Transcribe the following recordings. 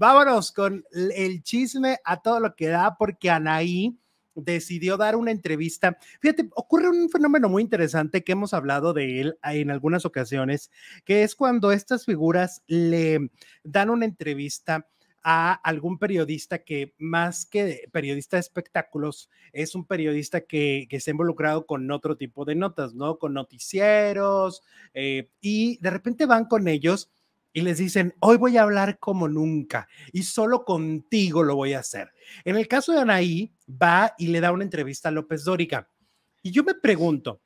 Vámonos con el chisme a todo lo que da, porque Anaí decidió dar una entrevista. Fíjate, ocurre un fenómeno muy interesante que hemos hablado de él en algunas ocasiones, que es cuando estas figuras le dan una entrevista a algún periodista que más que periodista de espectáculos, es un periodista que, se ha involucrado con otro tipo de notas, ¿no? Con noticieros, eh, y de repente van con ellos y les dicen, hoy voy a hablar como nunca y solo contigo lo voy a hacer. En el caso de Anaí, va y le da una entrevista a López Dórica. Y yo me pregunto,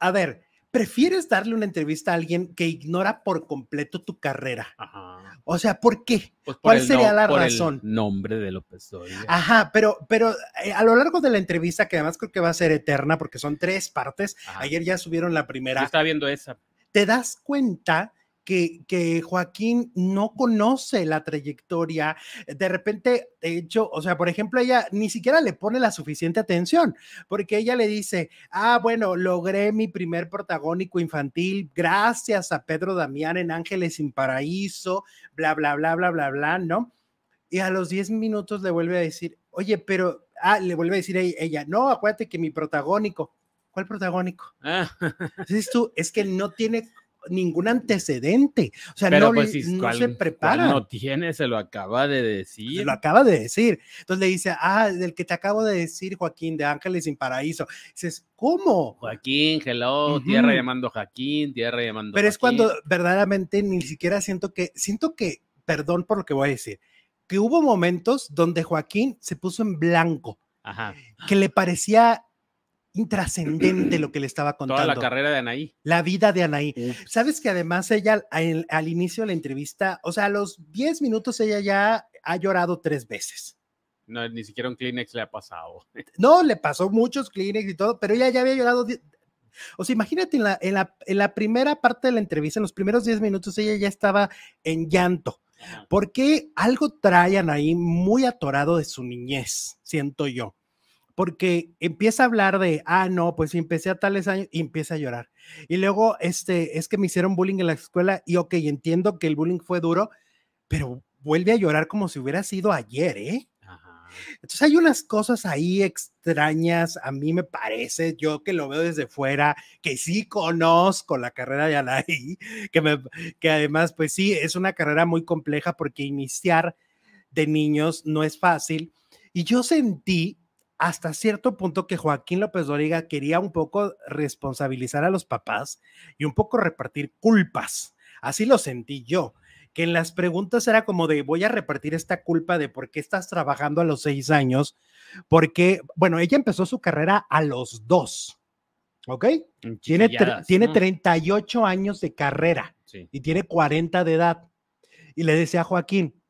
a ver, ¿prefieres darle una entrevista a alguien que ignora por completo tu carrera? O sea, ¿por qué? Pues ¿Cuál sería no, la por razón? El nombre de López Dórica Ajá, pero, pero eh, a lo largo de la entrevista, que además creo que va a ser eterna porque son tres partes, ayer ya subieron la primera. Yo estaba viendo esa. ¿Te das cuenta? que, Joaquín no conoce la trayectoria. Eh, de repente, de hecho, o sea, por ejemplo, ella ni siquiera le pone la suficiente atención, porque ella le dice, ah, bueno, logré mi primer protagónico infantil gracias a Pedro Damián en Ángeles sin Paraíso, bla, bla, bla, bla, bla, bla, ¿no? Y a los 10 minutos le vuelve a decir, oye, pero, ah, le vuelve a decir e-, ella, no, acuérdate que mi protagónico, ¿cuál protagónico? Ah. tú, es que no tiene ningún antecedente. O sea, pues, no, se prepara. No tiene, se lo acaba de decir. Se lo acaba de decir. Entonces le dice, ah, del que te acabo de decir, Joaquín, de Ángeles sin Paraíso. Dices, ¿cómo? Joaquín, hello, tierra llamando Joaquín, tierra llamando. Pero es cuando verdaderamente ni siquiera siento que, siento que, perdón por lo que voy a decir, que hubo momentos donde Joaquín se puso en blanco. Que le parecía intrascendente lo que le estaba contando. Toda la carrera de Anaí. La vida de Anaí. Sabes que además ella al, inicio de la entrevista, o sea, a los 10 minutos ella ya ha llorado tres veces. No, ni siquiera un Kleenex le ha pasado. No, le pasó muchos Kleenex y todo, pero ella ya había llorado. O sea, imagínate, en la, primera parte de la entrevista, en los primeros 10 minutos, ella ya estaba en llanto. Porque algo trae Anaí muy atorado de su niñez, siento yo porque empieza a hablar de, ah, no, pues empecé a tales años y empieza a llorar. Y luego, este, es que me hicieron bullying en la escuela y ok, entiendo que el bullying fue duro, pero vuelve a llorar como si hubiera sido ayer, ¿eh? Entonces hay unas cosas ahí extrañas, a mí me parece, yo que lo veo desde fuera, que sí conozco la carrera de Alaí, que, me, que además, pues sí, es una carrera muy compleja porque iniciar de niños no es fácil. Y yo sentí hasta cierto punto que Joaquín López Doriga quería un poco responsabilizar a los papás y un poco repartir culpas. Así lo sentí yo, que en las preguntas era como de voy a repartir esta culpa de por qué estás trabajando a los seis años, porque, bueno, ella empezó su carrera a los dos, ¿ok? Mm, tiene, tiene 38 años de carrera y tiene 40 de edad. Y le decía a Joaquín,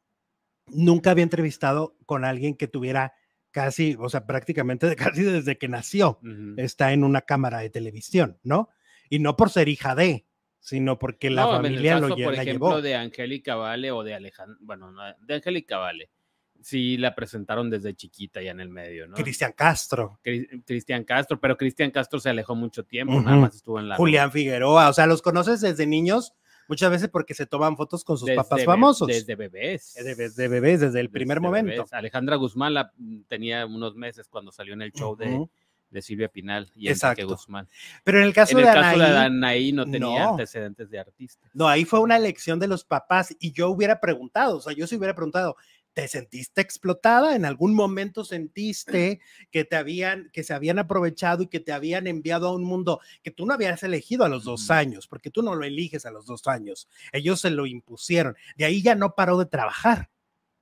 nunca había entrevistado con alguien que tuviera casi, o sea, prácticamente casi desde que nació, está en una cámara de televisión, ¿no? Y no por ser hija de, sino porque la familia lo llevó. Por ejemplo, de Angélica Vale o de Alejandro, bueno, de Angélica Vale. Sí, la presentaron desde chiquita ya en el medio, ¿no? Cristian Castro. Cristian Castro, pero Cristian Castro se alejó mucho tiempo, nada más estuvo en la. Julián Figueroa, o sea, los conoces desde niños muchas veces porque se toman fotos con sus papás famosos. Desde bebés. Desde, eh, bebés, desde el primer momento. Alejandra Guzmán la, mm, tenía unos meses cuando salió en el show de de Silvia Pinal y Exacto. Guzmán. Pero en el caso, de, caso Anaí, no tenía antecedentes de artista. No, ahí fue una elección de los papás y yo hubiera preguntado, o sea, yo se hubiera preguntado, te sentiste explotada, en algún momento mm. sentiste que te habían, que se habían aprovechado y que te habían enviado a un mundo que tú no habías elegido a los dos mm. años, porque tú no lo eliges a los dos años, ellos se lo impusieron, de ahí ya no paró de trabajar.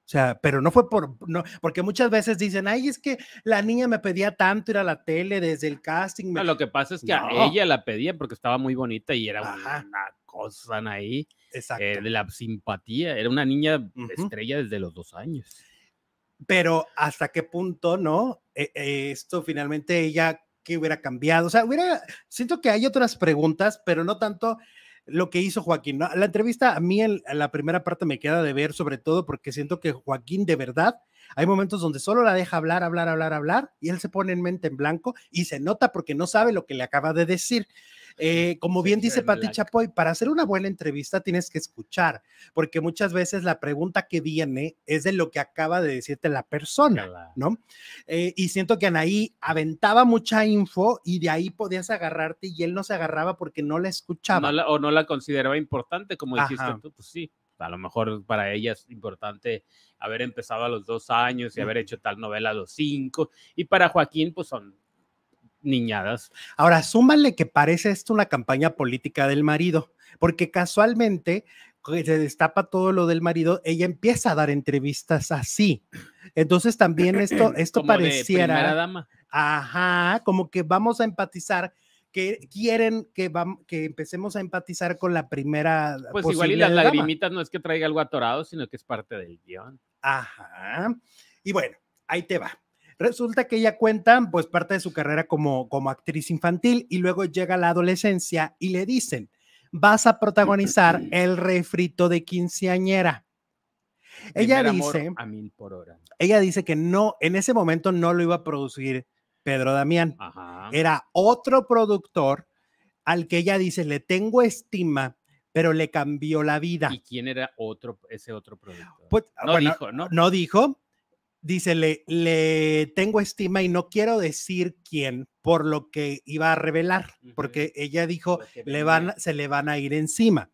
O sea, pero no fue por, no, porque muchas veces dicen, ay, es que la niña me pedía tanto ir a la tele desde el casting. Ah, lo que pasa es que a ella la pedía porque estaba muy bonita y era una cosa ahí. Eh, de la simpatía. Era una niña estrella desde los dos años. Pero hasta qué punto, ¿no? E, e, esto finalmente ella, ¿qué hubiera cambiado? O sea, hubiera, siento que hay otras preguntas, pero no tanto lo que hizo Joaquín. La entrevista a mí en la primera parte me queda de ver, sobre todo porque siento que Joaquín de verdad, hay momentos donde solo la deja hablar, hablar, hablar, hablar, y él se pone en mente en blanco y se nota porque no sabe lo que le acaba de decir. Eh, como bien dice Pati Chapoy, para hacer una buena entrevista tienes que escuchar, porque muchas veces la pregunta que viene es de lo que acaba de decirte la persona, ¿no? Eh, y siento que Anaí aventaba mucha info y de ahí podías agarrarte y él no se agarraba porque no la escuchaba. o no la consideraba importante, como dijiste tú, pues sí a lo mejor para ella es importante haber empezado a los dos años y haber hecho tal novela a los cinco. Y para Joaquín, pues son niñadas. Ahora, súmale que parece esto una campaña política del marido, porque casualmente se destapa todo lo del marido, ella empieza a dar entrevistas así. Entonces también esto, esto pareciera... Ajá, como que vamos a empatizar que quieren que, vamos, que empecemos a empatizar con la primera. Pues igual y las lagrimitas no es que traiga algo atorado, sino que es parte del guión. Ajá. Y bueno, ahí te va. Resulta que ella cuenta pues parte de su carrera como, como actriz infantil y luego llega la adolescencia y le dicen, vas a protagonizar el refrito de quinceañera. Ella dice, a mil por hora. ella dice que no, en ese momento no lo iba a producir Pedro Damián, era otro productor al que ella dice, le tengo estima, pero le cambió la vida. ¿Y quién era otro, ese otro productor? Pues, no, dijo, no dijo, Dice, le, le, tengo estima y no quiero decir quién por lo que iba a revelar, porque ella dijo, le van, se le van a ir encima,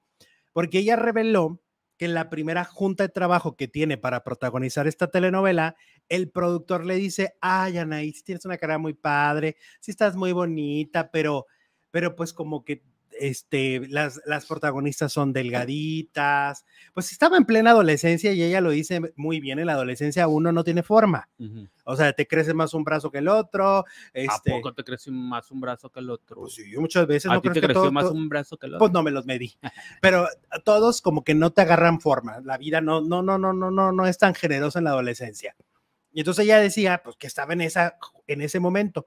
porque ella reveló que en la primera junta de trabajo que tiene para protagonizar esta telenovela, el productor le dice, ay, Anaí, tienes una cara muy padre, si estás muy bonita, pero, pero pues como que este, las, las protagonistas son delgaditas, pues estaba en plena adolescencia y ella lo dice muy bien, en la adolescencia uno no tiene forma, o sea, te crece más un brazo que el otro. Este, ¿A poco te crece más un brazo que el otro? Pues sí, yo muchas veces no te creció más un brazo que el pues, otro? Pues no me los medí, pero todos como que no te agarran forma, la vida no, no, no, no, no, no, no es tan generosa en la adolescencia. Y entonces ella decía, pues que estaba en, esa, en ese momento.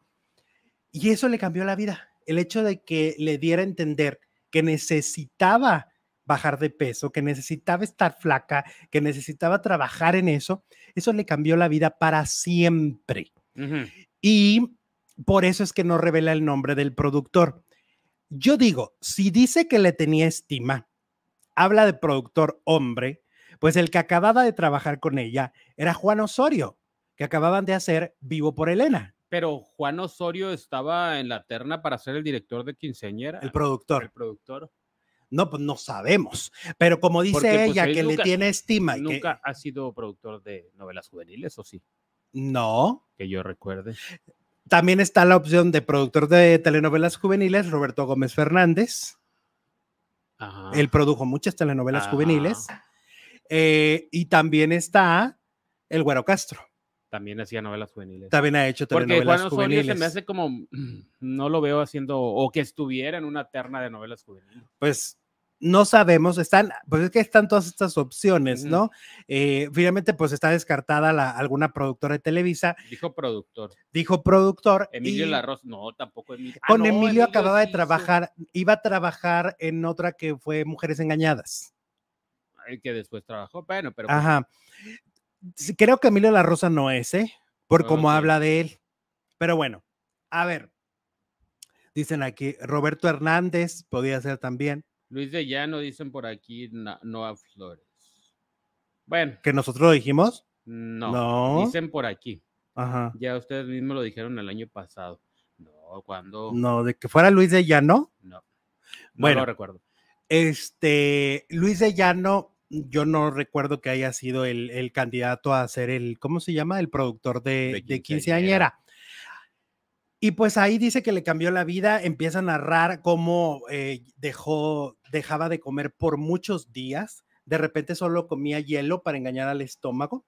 Y eso le cambió la vida el hecho de que le diera a entender que necesitaba bajar de peso, que necesitaba estar flaca, que necesitaba trabajar en eso, eso le cambió la vida para siempre. Y por eso es que no revela el nombre del productor. Yo digo, si dice que le tenía estima, habla de productor hombre, pues el que acababa de trabajar con ella era Juan Osorio, que acababan de hacer Vivo por Elena pero Juan Osorio estaba en la terna para ser el director de Quinceañera. El productor. El productor. No, pues no sabemos. Pero como dice pues, ella, que le tiene estima. ¿Nunca ha sido productor de novelas juveniles o sí? No. Que yo recuerde. También está la opción de productor de telenovelas juveniles, Roberto Gómez Fernández. Ajá. Él produjo muchas telenovelas ah. juveniles. Eh, y también está el Güero Castro también hacía novelas juveniles. También ha hecho telenovelas Porque Juan juveniles. se me hace como, mm, no lo veo haciendo, o que estuviera en una terna de novelas juveniles. Pues no sabemos, están, pues es que están todas estas opciones, ¿no? Eh, finalmente, pues está descartada la, alguna productora de Televisa. Dijo productor. Dijo productor. Emilio Larros no, tampoco Emilio. Ah, con Emilio, acababa de trabajar, iba a trabajar en otra que fue Mujeres Engañadas. El que después trabajó, bueno, pero. Pues Ajá creo que Emilio La Rosa no es, ¿eh? Por cómo habla de él. Pero bueno, a ver. Dicen aquí, Roberto Hernández podía ser también. Luis de Llano, dicen por aquí, no, Noah Flores. Bueno. ¿Que nosotros lo dijimos? No, no. Dicen por aquí. Ajá. Ya ustedes mismos lo dijeron el año pasado. No, cuando. No, de que fuera Luis de Llano. No. no bueno, No recuerdo. Este, Luis de Llano yo no recuerdo que haya sido el, candidato a ser el, ¿cómo se llama? El productor de, de quinceañera. Y pues ahí dice que le cambió la vida, empieza a narrar cómo eh, dejó, dejaba de comer por muchos días, de repente solo comía hielo para engañar al estómago.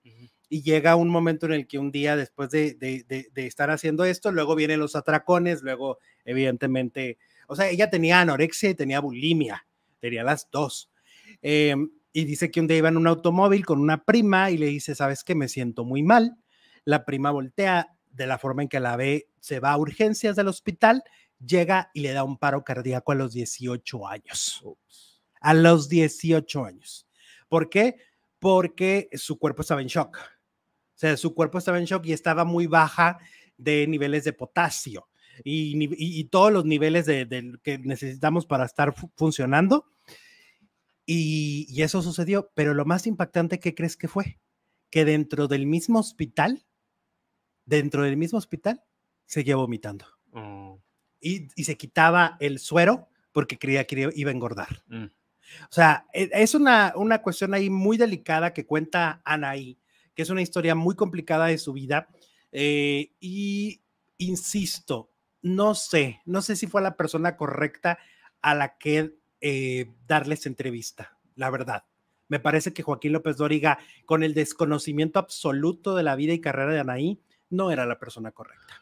Y llega un momento en el que un día después de, de, estar haciendo esto, luego vienen los atracones, luego evidentemente, o sea, ella tenía anorexia tenía bulimia, tenía las dos. Eh, y dice que un día iba en un automóvil con una prima y le dice, sabes que me siento muy mal. La prima voltea de la forma en que la ve, se va a urgencias del hospital, llega y le da un paro cardíaco a los 18 años. A los 18 años. ¿Por qué? Porque su cuerpo estaba en shock. O sea, su cuerpo estaba en shock y estaba muy baja de niveles de potasio y, todos los niveles de, que necesitamos para estar funcionando y, eso sucedió, pero lo más impactante que crees que fue, que dentro del mismo hospital, dentro del mismo hospital, seguía vomitando. Mm. Y, se quitaba el suero porque creía que iba a engordar. Mm. O sea, e, es una, una cuestión ahí muy delicada que cuenta Anaí, que es una historia muy complicada de su vida. Eh, y insisto, no sé, no sé si fue la persona correcta a la que eh, darles entrevista, la verdad. Me parece que Joaquín López Dóriga, con el desconocimiento absoluto de la vida y carrera de Anaí, no era la persona correcta.